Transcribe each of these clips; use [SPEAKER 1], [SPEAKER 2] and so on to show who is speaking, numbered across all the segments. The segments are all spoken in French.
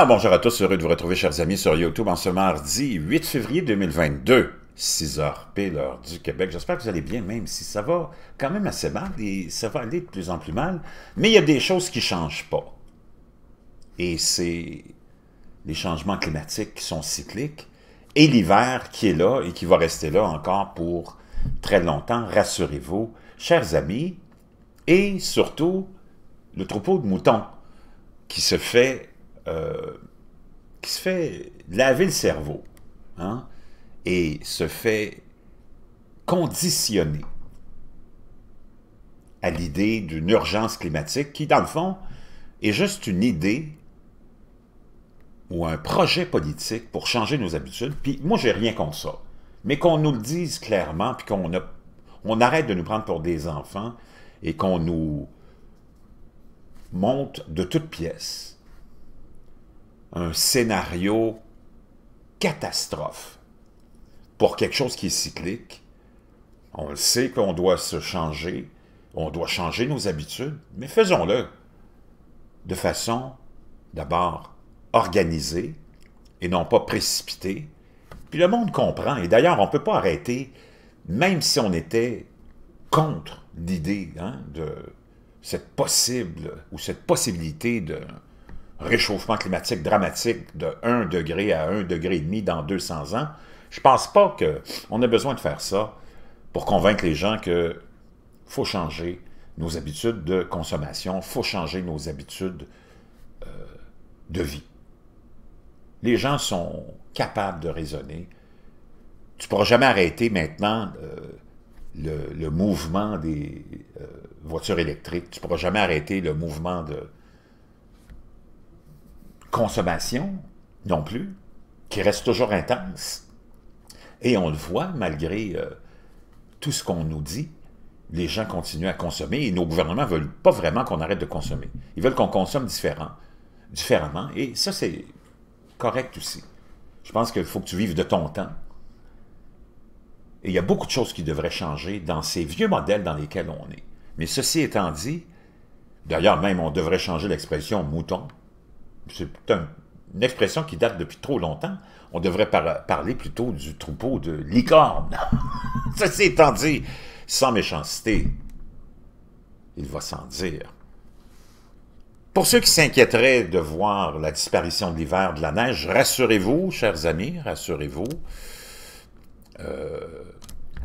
[SPEAKER 1] Ah, bonjour à tous, heureux de vous retrouver, chers amis, sur YouTube en ce mardi 8 février 2022, 6h P, l'heure du Québec. J'espère que vous allez bien, même si ça va quand même assez mal et ça va aller de plus en plus mal. Mais il y a des choses qui ne changent pas. Et c'est les changements climatiques qui sont cycliques et l'hiver qui est là et qui va rester là encore pour très longtemps, rassurez-vous, chers amis, et surtout le troupeau de moutons qui se fait euh, qui se fait laver le cerveau hein, et se fait conditionner à l'idée d'une urgence climatique qui, dans le fond, est juste une idée ou un projet politique pour changer nos habitudes. Puis moi, j'ai rien contre ça. Mais qu'on nous le dise clairement, puis qu'on arrête de nous prendre pour des enfants et qu'on nous monte de toutes pièces un scénario catastrophe pour quelque chose qui est cyclique. On le sait qu'on doit se changer, on doit changer nos habitudes, mais faisons-le de façon d'abord organisée et non pas précipitée. Puis le monde comprend, et d'ailleurs on ne peut pas arrêter, même si on était contre l'idée hein, de cette possible ou cette possibilité de réchauffement climatique dramatique de 1 degré à 1 degré demi dans 200 ans, je pense pas qu'on a besoin de faire ça pour convaincre les gens que faut changer nos habitudes de consommation, faut changer nos habitudes euh, de vie. Les gens sont capables de raisonner. Tu ne pourras jamais arrêter maintenant euh, le, mouvement des euh, voitures électriques. Tu ne pourras jamais arrêter le mouvement de, consommation non plus, qui reste toujours intense. Et on le voit, malgré euh, tout ce qu'on nous dit, les gens continuent à consommer et nos gouvernements ne veulent pas vraiment qu'on arrête de consommer. Ils veulent qu'on consomme différent, différemment. Et ça, c'est correct aussi. Je pense qu'il faut que tu vives de ton temps. Et il y a beaucoup de choses qui devraient changer dans ces vieux modèles dans lesquels on est. Mais ceci étant dit, d'ailleurs même on devrait changer l'expression mouton c'est une expression qui date depuis trop longtemps. On devrait parler plutôt du troupeau de licornes. Ceci étant dit, sans méchanceté, il va sans dire. Pour ceux qui s'inquiéteraient de voir la disparition de l'hiver, de la neige, rassurez-vous, chers amis, rassurez-vous, euh,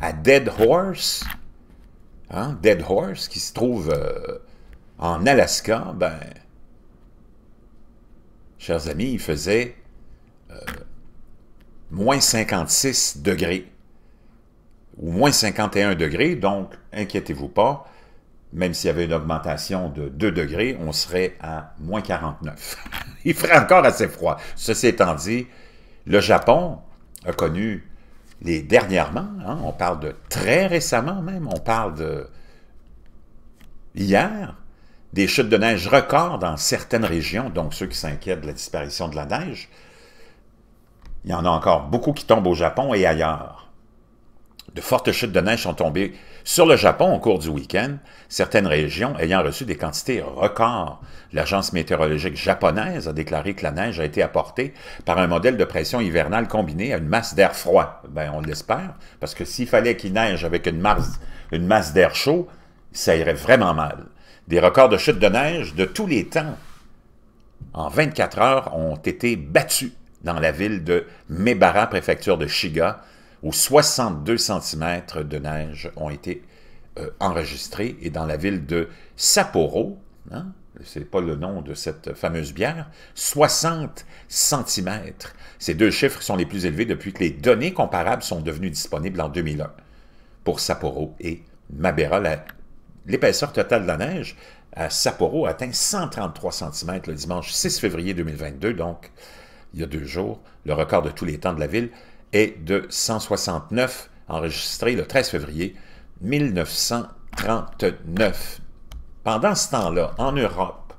[SPEAKER 1] à Dead Horse, hein, Dead Horse, qui se trouve euh, en Alaska, ben, chers amis, il faisait euh, moins 56 degrés ou moins 51 degrés, donc inquiétez-vous pas, même s'il y avait une augmentation de 2 degrés, on serait à moins 49. il ferait encore assez froid. Ceci étant dit, le Japon a connu les dernièrement, hein, on parle de très récemment même, on parle de hier, des chutes de neige records dans certaines régions, donc ceux qui s'inquiètent de la disparition de la neige. Il y en a encore beaucoup qui tombent au Japon et ailleurs. De fortes chutes de neige sont tombées sur le Japon au cours du week-end, certaines régions ayant reçu des quantités records. L'agence météorologique japonaise a déclaré que la neige a été apportée par un modèle de pression hivernale combiné à une masse d'air froid. Ben, on l'espère, parce que s'il fallait qu'il neige avec une masse, une masse d'air chaud, ça irait vraiment mal. Des records de chute de neige de tous les temps en 24 heures ont été battus dans la ville de Mebara, préfecture de Shiga, où 62 cm de neige ont été euh, enregistrés, et dans la ville de Sapporo, hein, c'est pas le nom de cette fameuse bière, 60 cm. Ces deux chiffres sont les plus élevés depuis que les données comparables sont devenues disponibles en 2001 pour Sapporo et Mabera, la L'épaisseur totale de la neige à Sapporo atteint 133 cm le dimanche 6 février 2022, donc il y a deux jours. Le record de tous les temps de la ville est de 169, enregistré le 13 février 1939. Pendant ce temps-là, en Europe,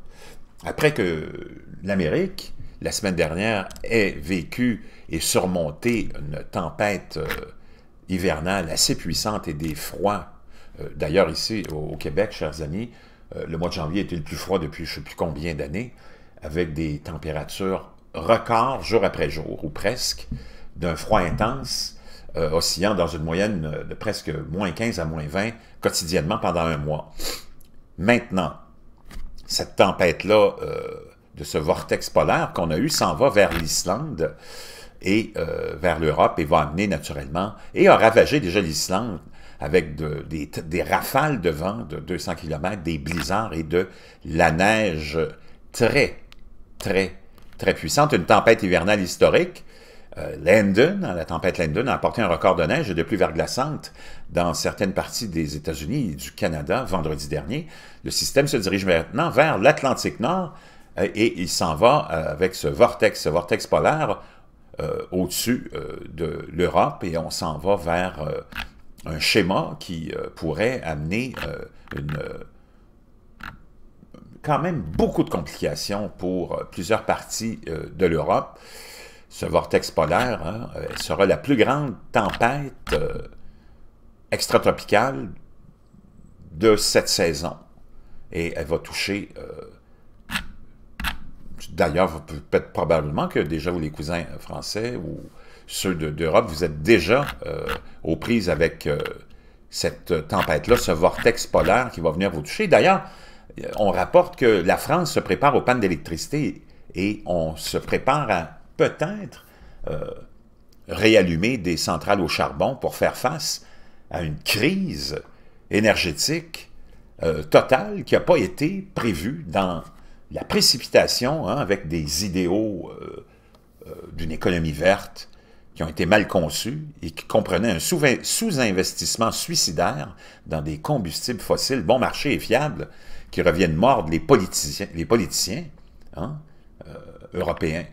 [SPEAKER 1] après que l'Amérique, la semaine dernière, ait vécu et surmonté une tempête euh, hivernale assez puissante et des froids euh, d'ailleurs, ici, au, Québec, chers amis, euh, le mois de janvier était le plus froid depuis je ne sais plus combien d'années, avec des températures records jour après jour, ou presque, d'un froid intense, euh, oscillant dans une moyenne de presque moins 15 à moins 20 quotidiennement pendant un mois. Maintenant, cette tempête-là, de ce vortex polaire qu'on a eu, s'en va vers l'Islande et vers l'Europe et va amener naturellement, et a ravagé déjà l'Islande avec des, rafales de vent de 200 km, des blizzards et de la neige très, très, très puissante. Une tempête hivernale historique. Euh, hein, la tempête Landon, a apporté un record de neige et de pluie verglaçante dans certaines parties des États-Unis et du Canada vendredi dernier. Le système se dirige maintenant vers l'Atlantique Nord euh, et il s'en va euh, avec ce vortex, ce vortex polaire euh, au-dessus de l'Europe et on s'en va vers un schéma qui euh, pourrait amener euh, une, quand même beaucoup de complications pour euh, plusieurs parties de l'Europe. Ce vortex polaire hein, sera la plus grande tempête extratropicale de cette saison. Et elle va toucher D'ailleurs, peut-être probablement que déjà vous, les cousins français ou ceux d'Europe, vous êtes déjà euh, aux prises avec euh, cette tempête-là, ce vortex polaire qui va venir vous toucher. D'ailleurs, euh, on rapporte que la France se prépare aux pannes d'électricité et on se prépare à peut-être réallumer des centrales au charbon pour faire face à une crise énergétique totale qui n'a pas été prévue dans la précipitation hein, avec des idéaux d'une économie verte, qui ont été mal conçus et qui comprenaient un sous-investissement suicidaire dans des combustibles fossiles bon marché et fiables qui reviennent mordre les politiciens, les politiciens hein, euh, européens.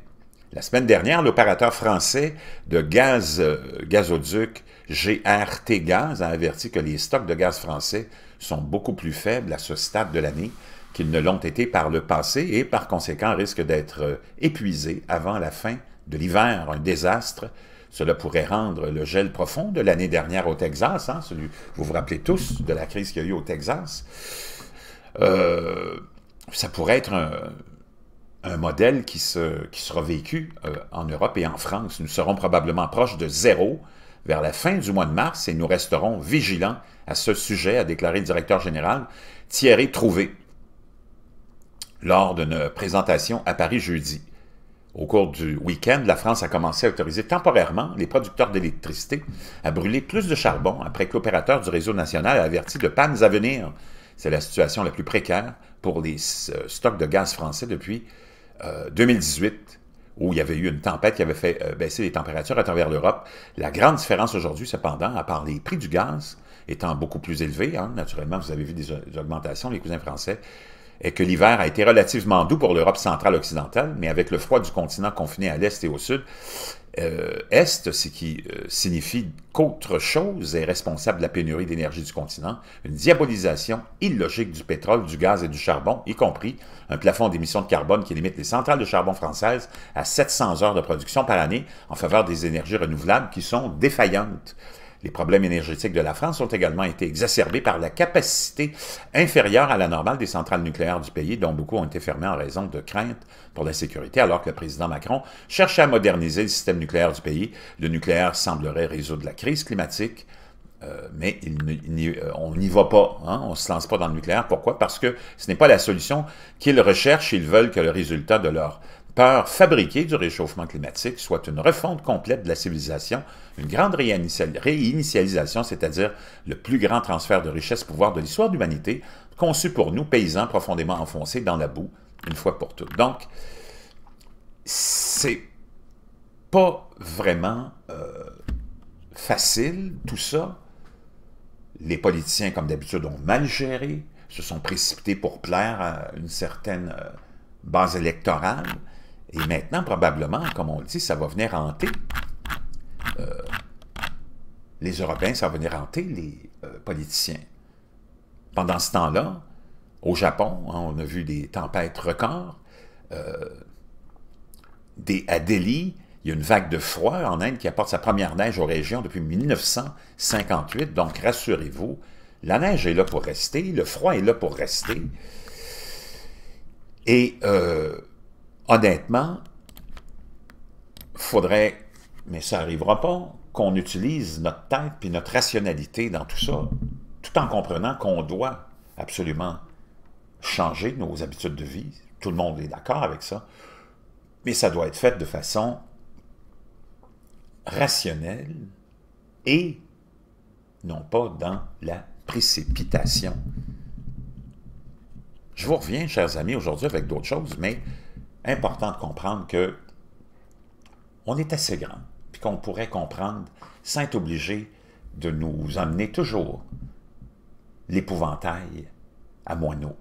[SPEAKER 1] La semaine dernière, l'opérateur français de gaz euh, gazoduc GRT Gaz a averti que les stocks de gaz français sont beaucoup plus faibles à ce stade de l'année qu'ils ne l'ont été par le passé et par conséquent risquent d'être euh, épuisés avant la fin de l'hiver, un désastre cela pourrait rendre le gel profond de l'année dernière au Texas, hein, vous vous rappelez tous de la crise qu'il y a eu au Texas, euh, ça pourrait être un, modèle qui, sera vécu euh, en Europe et en France. Nous serons probablement proches de zéro vers la fin du mois de mars et nous resterons vigilants à ce sujet, a déclaré le directeur général Thierry Trouvé lors d'une présentation à Paris jeudi. Au cours du week-end, la France a commencé à autoriser temporairement les producteurs d'électricité à brûler plus de charbon après que l'opérateur du réseau national a averti de pannes à venir. C'est la situation la plus précaire pour les euh, stocks de gaz français depuis 2018, euh, où il y avait eu une tempête qui avait fait euh, baisser les températures à travers l'Europe. La grande différence aujourd'hui, cependant, à part les prix du gaz étant beaucoup plus élevés, hein, naturellement, vous avez vu des, des augmentations, les cousins français, et que l'hiver a été relativement doux pour l'Europe centrale occidentale, mais avec le froid du continent confiné à l'est et au sud, euh, est, ce qui euh, signifie qu'autre chose est responsable de la pénurie d'énergie du continent, une diabolisation illogique du pétrole, du gaz et du charbon, y compris un plafond d'émissions de carbone qui limite les centrales de charbon françaises à 700 heures de production par année en faveur des énergies renouvelables qui sont défaillantes. Les problèmes énergétiques de la France ont également été exacerbés par la capacité inférieure à la normale des centrales nucléaires du pays, dont beaucoup ont été fermées en raison de craintes pour la sécurité, alors que le président Macron cherchait à moderniser le système nucléaire du pays. Le nucléaire semblerait résoudre la crise climatique, euh, mais euh, on n'y va pas, hein. on ne se lance pas dans le nucléaire. Pourquoi? Parce que ce n'est pas la solution qu'ils recherchent. Ils veulent que le résultat de leur peur fabriquée du réchauffement climatique, soit une refonte complète de la civilisation, une grande réinitialisation, c'est-à-dire le plus grand transfert de richesse-pouvoir de l'histoire de l'humanité, conçu pour nous, paysans profondément enfoncés dans la boue, une fois pour toutes. Donc, c'est pas vraiment euh, facile, tout ça. Les politiciens, comme d'habitude, ont mal géré, se sont précipités pour plaire à une certaine euh, base électorale. Et maintenant, probablement, comme on le dit, ça va venir hanter. Euh, les Européens, ça va venir hanter les euh, politiciens. Pendant ce temps-là, au Japon, hein, on a vu des tempêtes records. Euh, des, à Delhi, il y a une vague de froid en Inde qui apporte sa première neige aux régions depuis 1958. Donc, rassurez-vous, la neige est là pour rester, le froid est là pour rester. Et honnêtement, faudrait, mais ça n'arrivera pas, qu'on utilise notre tête et notre rationalité dans tout ça, tout en comprenant qu'on doit absolument changer nos habitudes de vie. Tout le monde est d'accord avec ça. Mais ça doit être fait de façon rationnelle et non pas dans la précipitation. Je vous reviens, chers amis, aujourd'hui avec d'autres choses, mais important de comprendre que on est assez grand, puis qu'on pourrait comprendre sans être obligé de nous emmener toujours l'épouvantail à moineau.